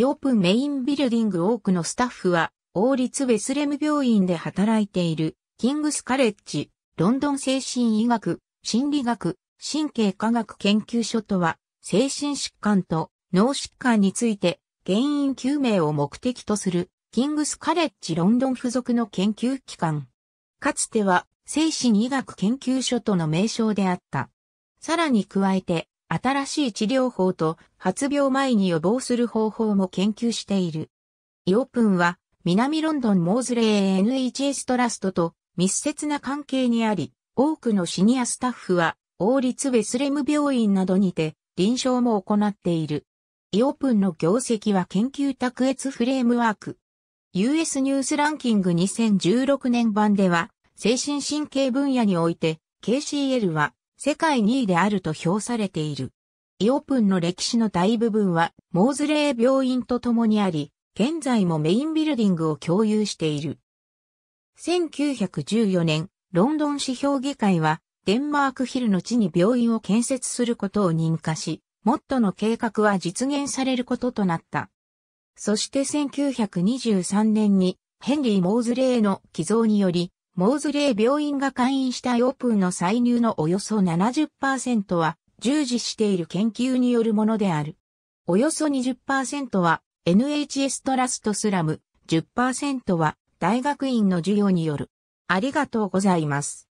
イオープンメインビルディング多くのスタッフは、王立ウェスレム病院で働いている、キングスカレッジ、ロンドン精神医学、心理学、神経科学研究所とは、精神疾患と脳疾患について、原因究明を目的とする、キングスカレッジロンドン付属の研究機関。かつては、精神医学研究所との名称であった。さらに加えて、新しい治療法と発病前に予防する方法も研究している。イオプンは南ロンドンモーズレー NHS トラストと密接な関係にあり、多くのシニアスタッフは王立ウェスレム病院などにて臨床も行っている。イオプンの業績は研究卓越フレームワーク。US ニュースランキング2016年版では、精神神経分野において、KCL は世界2位であると評されている。イオプンの歴史の大部分は、モーズレー病院と共にあり、現在もメインビルディングを共有している。1914年、ロンドン市評議会は、デンマークヒルの地に病院を建設することを認可し、モットの計画は実現されることとなった。そして1923年に、ヘンリー・モーズレーの寄贈により、モーズレー病院が会員したオープンの歳入のおよそ70%は従事している研究によるものである。およそ20%は NHS トラストスラム、10%は大学院の授業による。ありがとうございます。